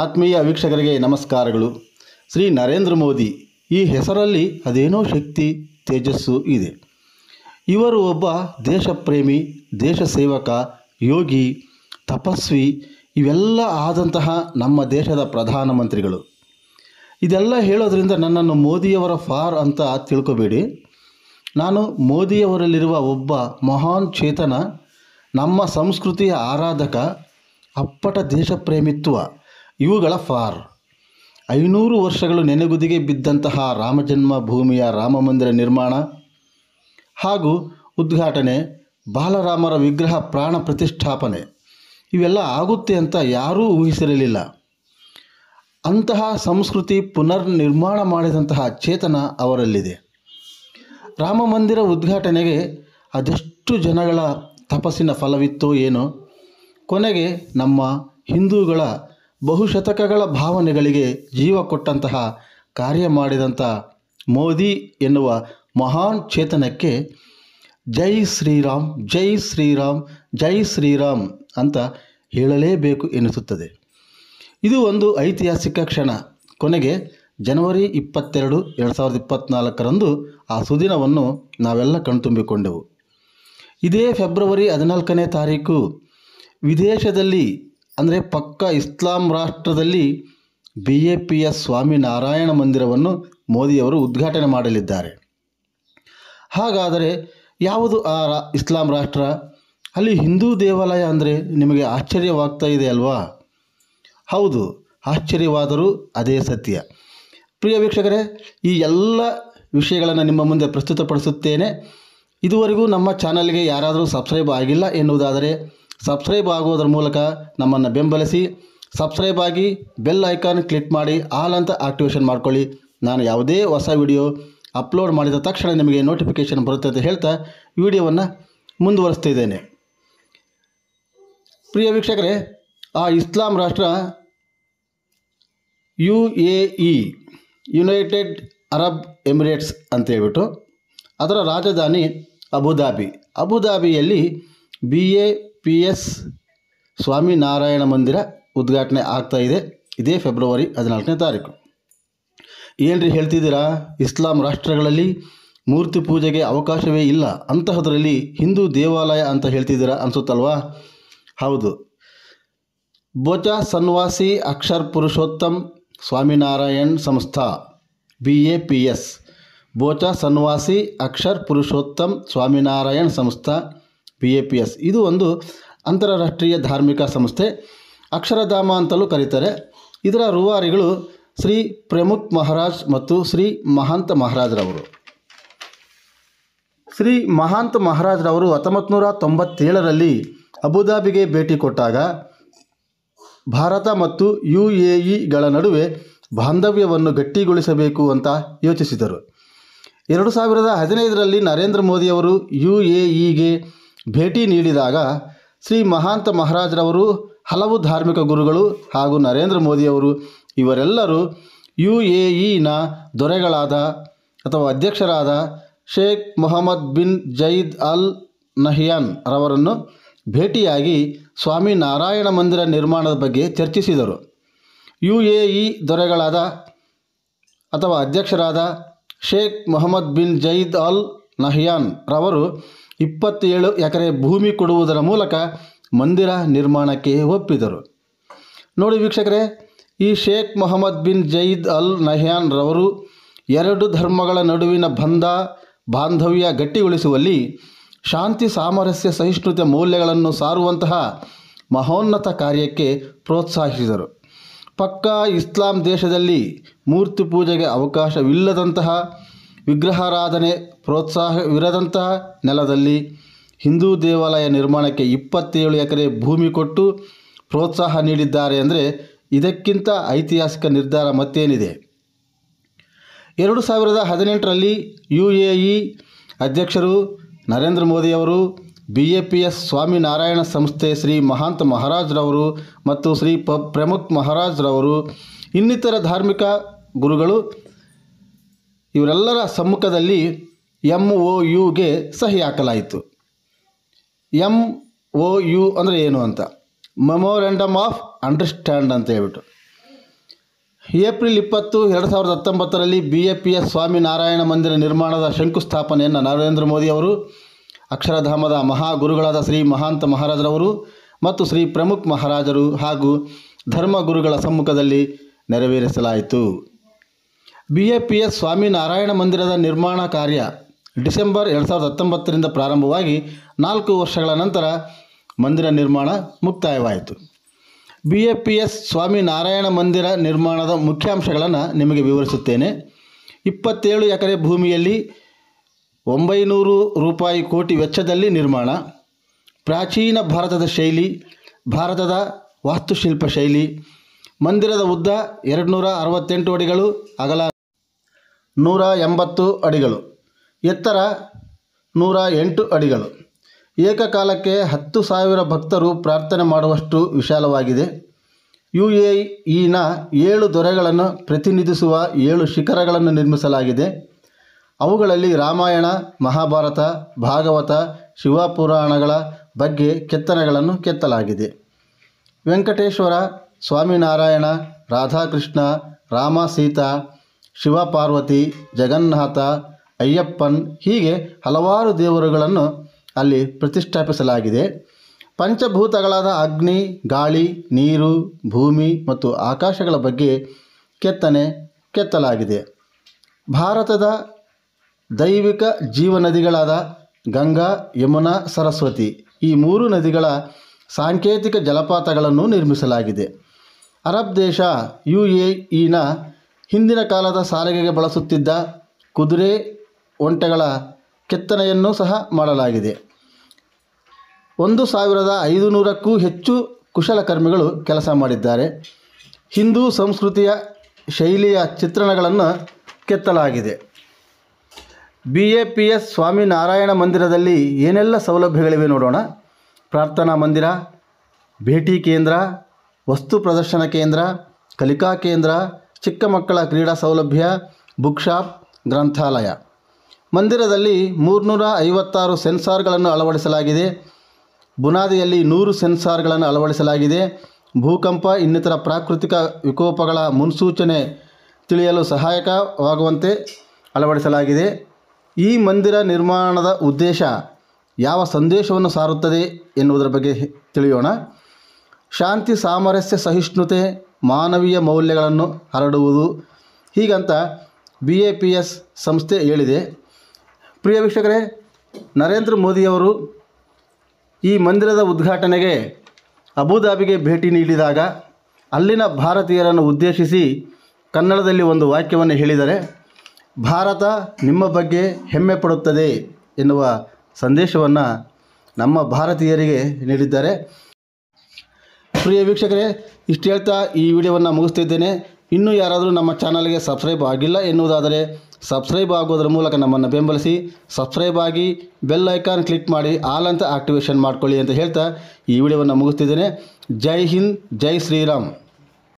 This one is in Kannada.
ಆತ್ಮೀಯ ವೀಕ್ಷಕರಿಗೆ ನಮಸ್ಕಾರಗಳು ಶ್ರೀ ನರೇಂದ್ರ ಮೋದಿ ಈ ಹೆಸರಲ್ಲಿ ಅದೇನೋ ಶಕ್ತಿ ತೇಜಸ್ಸು ಇದೆ ಇವರು ಒಬ್ಬ ದೇಶಪ್ರೇಮಿ ದೇಶ ಸೇವಕ ಯೋಗಿ ತಪಸ್ವಿ ಇವೆಲ್ಲ ಆದಂತಹ ನಮ್ಮ ದೇಶದ ಪ್ರಧಾನಮಂತ್ರಿಗಳು ಇದೆಲ್ಲ ಹೇಳೋದ್ರಿಂದ ನನ್ನನ್ನು ಮೋದಿಯವರ ಫಾರ್ ಅಂತ ತಿಳ್ಕೊಬೇಡಿ ನಾನು ಮೋದಿಯವರಲ್ಲಿರುವ ಒಬ್ಬ ಮಹಾನ್ ಚೇತನ ನಮ್ಮ ಸಂಸ್ಕೃತಿಯ ಆರಾಧಕ ಅಪ್ಪಟ ದೇಶಪ್ರೇಮಿತ್ವ ಇವುಗಳ ಫಾರ್ ಐನೂರು ವರ್ಷಗಳು ನೆನೆಗುದಿಗೆ ಬಿದ್ದಂತಹ ರಾಮಜನ್ಮ ಭೂಮಿಯ ರಾಮಮಂದಿರ ನಿರ್ಮಾಣ ಹಾಗೂ ಉದ್ಘಾಟನೆ ಬಾಲರಾಮರ ವಿಗ್ರಹ ಪ್ರಾಣ ಪ್ರತಿಷ್ಠಾಪನೆ ಇವೆಲ್ಲ ಆಗುತ್ತೆ ಅಂತ ಯಾರೂ ಊಹಿಸಿರಲಿಲ್ಲ ಅಂತಹ ಸಂಸ್ಕೃತಿ ಪುನರ್ನಿರ್ಮಾಣ ಮಾಡಿದಂತಹ ಚೇತನ ಅವರಲ್ಲಿದೆ ರಾಮಮಂದಿರ ಉದ್ಘಾಟನೆಗೆ ಅದೆಷ್ಟು ಜನಗಳ ತಪಸ್ಸಿನ ಫಲವಿತ್ತೋ ಏನೋ ಕೊನೆಗೆ ನಮ್ಮ ಹಿಂದೂಗಳ ಬಹುಶತಕಗಳ ಭಾವನೆಗಳಿಗೆ ಜೀವ ಕೊಟ್ಟಂತಹ ಕಾರ್ಯ ಮಾಡಿದಂಥ ಮೋದಿ ಎನ್ನುವ ಮಹಾನ್ ಚೇತನಕ್ಕೆ ಜೈ ಶ್ರೀರಾಮ್ ಜೈ ಶ್ರೀರಾಮ್ ಜೈ ಶ್ರೀರಾಮ್ ಅಂತ ಹೇಳಲೇಬೇಕು ಎನಿಸುತ್ತದೆ ಇದು ಒಂದು ಐತಿಹಾಸಿಕ ಕ್ಷಣ ಕೊನೆಗೆ ಜನವರಿ ಇಪ್ಪತ್ತೆರಡು ಎರಡು ಸಾವಿರದ ಇಪ್ಪತ್ತ್ನಾಲ್ಕರಂದು ಆ ಸುದಿನವನ್ನು ನಾವೆಲ್ಲ ಕಣ್ತುಂಬಿಕೊಂಡೆವು ಇದೇ ಫೆಬ್ರವರಿ ಹದಿನಾಲ್ಕನೇ ತಾರೀಕು ವಿದೇಶದಲ್ಲಿ ಅಂದರೆ ಪಕ್ಕ ಇಸ್ಲಾಂ ರಾಷ್ಟ್ರದಲ್ಲಿ B A P Swaminarayan ಮಂದಿರವನ್ನು ಮೋದಿಯವರು ಉದ್ಘಾಟನೆ ಮಾಡಲಿದ್ದಾರೆ ಹಾಗಾದರೆ ಯಾವುದು ಆ ರಾ ಇಸ್ಲಾಂ ರಾಷ್ಟ್ರ ಅಲ್ಲಿ ಹಿಂದೂ ದೇವಾಲಯ ಅಂದರೆ ನಿಮಗೆ ಆಶ್ಚರ್ಯವಾಗ್ತಾ ಇದೆ ಅಲ್ವಾ ಹೌದು ಆಶ್ಚರ್ಯವಾದರೂ ಅದೇ ಸತ್ಯ ಪ್ರಿಯ ವೀಕ್ಷಕರೇ ಈ ಎಲ್ಲ ವಿಷಯಗಳನ್ನು ನಿಮ್ಮ ಮುಂದೆ ಪ್ರಸ್ತುತಪಡಿಸುತ್ತೇನೆ ಇದುವರೆಗೂ ನಮ್ಮ ಚಾನಲ್ಗೆ ಯಾರಾದರೂ ಸಬ್ಸ್ಕ್ರೈಬ್ ಆಗಿಲ್ಲ ಎನ್ನುವುದಾದರೆ ಸಬ್ಸ್ಕ್ರೈಬ್ ಆಗುವುದರ ಮೂಲಕ ನಮ್ಮನ್ನು ಬೆಂಬಲಿಸಿ ಸಬ್ಸ್ಕ್ರೈಬ್ ಆಗಿ ಬೆಲ್ ಐಕಾನ್ ಕ್ಲಿಕ್ ಮಾಡಿ ಆಲ್ ಅಂತ ಆಕ್ಟಿವೇಷನ್ ಮಾಡ್ಕೊಳ್ಳಿ ನಾನು ಯಾವುದೇ ಹೊಸ ವಿಡಿಯೋ ಅಪ್ಲೋಡ್ ಮಾಡಿದ ತಕ್ಷಣ ನಿಮಗೆ ನೋಟಿಫಿಕೇಷನ್ ಬರುತ್ತೆ ಅಂತ ಹೇಳ್ತಾ ವಿಡಿಯೋವನ್ನು ಮುಂದುವರಿಸ್ತಿದ್ದೇನೆ ಪ್ರಿಯ ವೀಕ್ಷಕರೇ ಆ ಇಸ್ಲಾಂ ರಾಷ್ಟ್ರ U A E United Arab Emirates ಅಂತೇಳ್ಬಿಟ್ಟು ಅದರ ರಾಜಧಾನಿ ಅಬುದಾಬಿ ಅಬುದಾಬಿಯಲ್ಲಿ B A P S Swaminarayan Mandir ಉದ್ಘಾಟನೆ ಇದೆ ಇದೇ ಫೆಬ್ರವರಿ ಹದಿನಾಲ್ಕನೇ ತಾರೀಕು ಏನ್ರಿ ಹೇಳ್ತಿದ್ದೀರಾ ಇಸ್ಲಾಂ ರಾಷ್ಟ್ರಗಳಲ್ಲಿ ಮೂರ್ತಿ ಪೂಜೆಗೆ ಅವಕಾಶವೇ ಇಲ್ಲ ಅಂತಹದರಲ್ಲಿ ಹಿಂದೂ ದೇವಾಲಯ ಅಂತ ಹೇಳ್ತಿದ್ದೀರಾ ಅನಿಸುತ್ತಲ್ವಾ ಹೌದು ಬೋಚ Bochasanwasi Akshar Purushottam Swaminarayan Sanstha B A P S Bochasanwasi Akshar Purushottam Swaminarayan Sanstha P A P S ಇದು ಒಂದು ಅಂತಾರಾಷ್ಟ್ರೀಯ ಧಾರ್ಮಿಕ ಸಂಸ್ಥೆ ಅಕ್ಷರಧಾಮ ಅಂತಲೂ ಕರೀತಾರೆ ಇದರ ರೂವಾರಿಗಳು ಶ್ರೀ ಪ್ರಮುಖ್ ಮಹಾರಾಜ್ ಮತ್ತು ಶ್ರೀ ಮಹಾಂತ ಮಹಾರಾಜ್ರವರು ಶ್ರೀ ಮಹಾಂತ ಮಹಾರಾಜ್ರವರು ಹತ್ತೊಂಬತ್ತು ನೂರ ತೊಂಬತ್ತೇಳರಲ್ಲಿ ಅಬುದಾಬಿಗೆ ಭೇಟಿ ಕೊಟ್ಟಾಗ ಭಾರತ ಮತ್ತು ಯು ಎ ಇಗಳ ನಡುವೆ ಬಾಂಧವ್ಯವನ್ನು ಗಟ್ಟಿಗೊಳಿಸಬೇಕು ಅಂತ ಯೋಚಿಸಿದರು ಎರಡು ಸಾವಿರದ ಹದಿನೈದರಲ್ಲಿ ನರೇಂದ್ರ ಮೋದಿಯವರು ಯು ಎ ಇಗೆ ಭೇಟಿ ನೀಡಿದಾಗ ಶ್ರೀ ಮಹಾಂತ ಮಹಾರಾಜರವರು ಹಲವು ಧಾರ್ಮಿಕ ಗುರುಗಳು ಹಾಗೂ ನರೇಂದ್ರ ಮೋದಿಯವರು ಇವರೆಲ್ಲರೂ ಯು ಎ ಇನ ದೊರೆಗಳಾದ ಅಥವಾ ಅಧ್ಯಕ್ಷರಾದ Sheikh Mohammed bin Zayed Al Nahyan ರವರನ್ನು ಭೇಟಿಯಾಗಿ ಸ್ವಾಮಿ ನಾರಾಯಣ ಮಂದಿರ ನಿರ್ಮಾಣದ ಬಗ್ಗೆ ಚರ್ಚಿಸಿದರು ಯು ಎ ಇ ದೊರೆಗಳಾದ ಅಥವಾ ಅಧ್ಯಕ್ಷರಾದ Sheikh Mohammed bin Zayed Al Nahyan ರವರು ಇಪ್ಪತ್ತೇಳು ಎಕರೆ ಭೂಮಿ ಕೊಡುವುದರ ಮೂಲಕ ಮಂದಿರ ನಿರ್ಮಾಣಕ್ಕೆ ಒಪ್ಪಿದರು ನೋಡಿ ವೀಕ್ಷಕರೇ ಈ Sheikh Mohammed bin Zayed Al Nahyan ರವರು ಎರಡು ಧರ್ಮಗಳ ನಡುವಿನ ಬಂಧ ಬಾಂಧವ್ಯ ಗಟ್ಟಿಗೊಳಿಸುವಲ್ಲಿ ಶಾಂತಿ ಸಾಮರಸ್ಯ ಸಹಿಷ್ಣುತೆ ಮೌಲ್ಯಗಳನ್ನು ಸಾರುವಂತಹ ಮಹೋನ್ನತ ಕಾರ್ಯಕ್ಕೆ ಪ್ರೋತ್ಸಾಹಿಸಿದರು ಪಕ್ಕಾ ಇಸ್ಲಾಂ ದೇಶದಲ್ಲಿ ಮೂರ್ತಿ ಪೂಜೆಗೆ ಅವಕಾಶವಿಲ್ಲದಂತಹ ವಿಗ್ರಹಾರಾಧನೆ ಪ್ರೋತ್ಸಾಹವಿರದಂತಹ ನೆಲದಲ್ಲಿ ಹಿಂದೂ ದೇವಾಲಯ ನಿರ್ಮಾಣಕ್ಕೆ ಇಪ್ಪತ್ತೇಳು ಎಕರೆ ಭೂಮಿ ಕೊಟ್ಟು ಪ್ರೋತ್ಸಾಹ ನೀಡಿದ್ದಾರೆ ಅಂದರೆ ಇದಕ್ಕಿಂತ ಐತಿಹಾಸಿಕ ನಿರ್ಧಾರ ಮತ್ತೇನಿದೆ ಎರಡು ಸಾವಿರದ ಹದಿನೆಂಟರಲ್ಲಿ ಯು ಎ ಇ ಅಧ್ಯಕ್ಷರು ನರೇಂದ್ರ ಮೋದಿಯವರು B A P S Swaminarayan ಸಂಸ್ಥೆ ಶ್ರೀ ಮಹಾಂತ ಮಹಾರಾಜ್ರವರು ಮತ್ತು ಶ್ರೀ ಪ ಪ್ರಮುಖ್ ಮಹಾರಾಜ್ರವರು ಇನ್ನಿತರ ಧಾರ್ಮಿಕ ಗುರುಗಳು ಇವರೆಲ್ಲರ ಸಮ್ಮುಖದಲ್ಲಿ ಎಂ ಒ ಯುಗೆ ಸಹಿ ಹಾಕಲಾಯಿತು ಎಂ ಒ ಯು ಅಂದರೆ ಏನು ಅಂತ ಮೆಮೋರೆಂಡಮ್ ಆಫ್ ಅಂಡರ್ಸ್ಟ್ಯಾಂಡ್ ಅಂತ ಹೇಳ್ಬಿಟ್ಟು ಏಪ್ರಿಲ್ ಇಪ್ಪತ್ತು ಎರಡು ಸಾವಿರದ ಹತ್ತೊಂಬತ್ತರಲ್ಲಿ B A P S Swaminarayan ಮಂದಿರ ನಿರ್ಮಾಣದ ಶಂಕುಸ್ಥಾಪನೆಯನ್ನು ನರೇಂದ್ರ ಮೋದಿ ಅವರು ಅಕ್ಷರಧಾಮದ ಮಹಾಗುರುಗಳಾದ ಶ್ರೀ ಮಹಾಂತ ಮಹಾರಾಜರವರು ಮತ್ತು ಶ್ರೀ ಪ್ರಮುಖ್ ಮಹಾರಾಜರು ಹಾಗೂ ಧರ್ಮಗುರುಗಳ ಸಮ್ಮುಖದಲ್ಲಿ ನೆರವೇರಿಸಲಾಯಿತು B A P S Swaminarayan ಮಂದಿರದ ನಿರ್ಮಾಣ ಕಾರ್ಯ ಡಿಸೆಂಬರ್ ಎರಡು ಸಾವಿರದ ಹತ್ತೊಂಬತ್ತರಿಂದ ಪ್ರಾರಂಭವಾಗಿ ನಾಲ್ಕು ವರ್ಷಗಳ ನಂತರ ಮಂದಿರ ನಿರ್ಮಾಣ ಮುಕ್ತಾಯವಾಯಿತು B A P S Swaminarayan ಮಂದಿರ ನಿರ್ಮಾಣದ ಮುಖ್ಯಾಂಶಗಳನ್ನು ನಿಮಗೆ ವಿವರಿಸುತ್ತೇನೆ ಇಪ್ಪತ್ತೇಳು ಎಕರೆ ಭೂಮಿಯಲ್ಲಿ ಒಂಬೈನೂರು ರೂಪಾಯಿ ಕೋಟಿ ವೆಚ್ಚದಲ್ಲಿ ನಿರ್ಮಾಣ ಪ್ರಾಚೀನ ಭಾರತದ ಶೈಲಿ ಭಾರತದ ವಾಸ್ತುಶಿಲ್ಪ ಶೈಲಿ ಮಂದಿರದ ಉದ್ದ ಎರಡು ನೂರ ಅರವತ್ತೆಂಟು ಅಡಿಗಳು ಅಗಲ ನೂರ ಎಂಬತ್ತು ಅಡಿಗಳು ಎತ್ತರ ನೂರ ಎಂಟು ಅಡಿಗಳು ಏಕಕಾಲಕ್ಕೆ ಹತ್ತು ಸಾವಿರ ಭಕ್ತರು ಪ್ರಾರ್ಥನೆ ಮಾಡುವಷ್ಟು ವಿಶಾಲವಾಗಿದೆ ಯು ಎ ಇನ ಏಳು ದೊರೆಗಳನ್ನು ಪ್ರತಿನಿಧಿಸುವ ಏಳು ಶಿಖರಗಳನ್ನು ನಿರ್ಮಿಸಲಾಗಿದೆ ಅವುಗಳಲ್ಲಿ ರಾಮಾಯಣ ಮಹಾಭಾರತ ಭಾಗವತ ಶಿವಪುರಾಣಗಳ ಬಗ್ಗೆ ಕೆತ್ತನೆಗಳನ್ನು ಕೆತ್ತಲಾಗಿದೆ ವೆಂಕಟೇಶ್ವರ ಸ್ವಾಮಿನಾರಾಯಣ ರಾಧಾಕೃಷ್ಣ ರಾಮ ಸೀತಾ ಶಿವಪಾರ್ವತಿ ಜಗನ್ನಾಥ ಅಯ್ಯಪ್ಪನ್ ಹೀಗೆ ಹಲವಾರು ದೇವರುಗಳನ್ನು ಅಲ್ಲಿ ಪ್ರತಿಷ್ಠಾಪಿಸಲಾಗಿದೆ ಪಂಚಭೂತಗಳಾದ ಅಗ್ನಿ ಗಾಳಿ ನೀರು ಭೂಮಿ ಮತ್ತು ಆಕಾಶಗಳ ಬಗ್ಗೆ ಕೆತ್ತನೆ ಕೆತ್ತಲಾಗಿದೆ ಭಾರತದ ದೈವಿಕ ಜೀವ ನದಿಗಳಾದ ಗಂಗಾ ಯಮುನಾ ಸರಸ್ವತಿ ಈ ಮೂರು ನದಿಗಳ ಸಾಂಕೇತಿಕ ಜಲಪಾತಗಳನ್ನು ನಿರ್ಮಿಸಲಾಗಿದೆ ಅರಬ್ ದೇಶ ಯು ಎ ಇನ ಹಿಂದಿನ ಕಾಲದ ಸಾರಿಗೆಗೆ ಬಳಸುತ್ತಿದ್ದ ಕುದುರೆ ಒಂಟೆಗಳ ಕೆತ್ತನೆಯನ್ನು ಸಹ ಮಾಡಲಾಗಿದೆ ಒಂದು ಸಾವಿರದ ಐದು ನೂರಕ್ಕೂ ಹೆಚ್ಚು ಕುಶಲಕರ್ಮಿಗಳು ಕೆಲಸ ಮಾಡಿದ್ದಾರೆ ಹಿಂದೂ ಸಂಸ್ಕೃತಿಯ ಶೈಲಿಯ ಚಿತ್ರಣಗಳನ್ನು ಕೆತ್ತಲಾಗಿದೆ B A P S Swaminarayan ಮಂದಿರದಲ್ಲಿ ಏನೆಲ್ಲ ಸೌಲಭ್ಯಗಳಿವೆ ನೋಡೋಣ ಪ್ರಾರ್ಥನಾ ಮಂದಿರ ಭೇಟಿ ಕೇಂದ್ರ ವಸ್ತು ಪ್ರದರ್ಶನ ಕೇಂದ್ರ ಕಲಿಕಾ ಕೇಂದ್ರ ಚಿಕ್ಕ ಮಕ್ಕಳ ಕ್ರೀಡಾ ಸೌಲಭ್ಯ ಬುಕ್ ಶಾಪ್ ಗ್ರಂಥಾಲಯ ಮಂದಿರದಲ್ಲಿ ಮೂರುನೂರ ಐವತ್ತಾರು ಸೆನ್ಸಾರ್ಗಳನ್ನು ಅಳವಡಿಸಲಾಗಿದೆ ಬುನಾದಿಯಲ್ಲಿ ನೂರು ಸೆನ್ಸಾರ್ಗಳನ್ನು ಅಳವಡಿಸಲಾಗಿದೆ ಭೂಕಂಪ ಇನ್ನಿತರ ಪ್ರಾಕೃತಿಕ ವಿಕೋಪಗಳ ಮುನ್ಸೂಚನೆ ತಿಳಿಯಲು ಸಹಾಯಕವಾಗುವಂತೆ ಅಳವಡಿಸಲಾಗಿದೆ ಈ ಮಂದಿರ ನಿರ್ಮಾಣದ ಉದ್ದೇಶ ಯಾವ ಸಂದೇಶವನ್ನು ಸಾರುತ್ತದೆ ಎನ್ನುವುದರ ಬಗ್ಗೆ ತಿಳಿಯೋಣ ಶಾಂತಿ ಸಾಮರಸ್ಯ ಸಹಿಷ್ಣುತೆ ಮಾನವೀಯ ಮೌಲ್ಯಗಳನ್ನು ಹರಡುವುದು ಹೀಗಂತ ಬಿ ಎ ಪಿ ಎಸ್ ಸಂಸ್ಥೆ ಹೇಳಿದೆ ಪ್ರಿಯ ವೀಕ್ಷಕರೇ ನರೇಂದ್ರ ಮೋದಿಯವರು ಈ ಮಂದಿರದ ಉದ್ಘಾಟನೆಗೆ ಅಬುದಾಬಿಗೆ ಭೇಟಿ ನೀಡಿದಾಗ ಅಲ್ಲಿನ ಭಾರತೀಯರನ್ನು ಉದ್ದೇಶಿಸಿ ಕನ್ನಡದಲ್ಲಿ ಒಂದು ವಾಕ್ಯವನ್ನು ಹೇಳಿದರೆ ಭಾರತ ನಿಮ್ಮ ಬಗ್ಗೆ ಹೆಮ್ಮೆ ಪಡುತ್ತದೆ ಎನ್ನುವ ಸಂದೇಶವನ್ನು ನಮ್ಮ ಭಾರತೀಯರಿಗೆ ನೀಡಿದ್ದಾರೆ ಪ್ರಿಯ ವೀಕ್ಷಕರೇ ಇಷ್ಟು ಹೇಳ್ತಾ ಈ ವಿಡಿಯೋವನ್ನು ಮುಗಿಸ್ತಿದ್ದೇನೆ ಇನ್ನೂ ಯಾರಾದರೂ ನಮ್ಮ ಚಾನಲ್ಗೆ ಸಬ್ಸ್ಕ್ರೈಬ್ ಆಗಿಲ್ಲ ಎನ್ನುವುದಾದರೆ ಸಬ್ಸ್ಕ್ರೈಬ್ ಆಗೋದ್ರ ಮೂಲಕ ನಮ್ಮನ್ನು ಬೆಂಬಲಿಸಿ ಸಬ್ಸ್ಕ್ರೈಬ್ ಆಗಿ ಬೆಲ್ ಐಕಾನ್ ಕ್ಲಿಕ್ ಮಾಡಿ ಆಲ್ ಅಂತ ಆಕ್ಟಿವೇಶನ್ ಮಾಡಿಕೊಳ್ಳಿ ಅಂತ ಹೇಳ್ತಾ ಈ ವಿಡಿಯೋವನ್ನು ಮುಗಿಸ್ತಿದ್ದೇನೆ ಜೈ ಹಿಂದ್ ಜೈ ಶ್ರೀರಾಮ್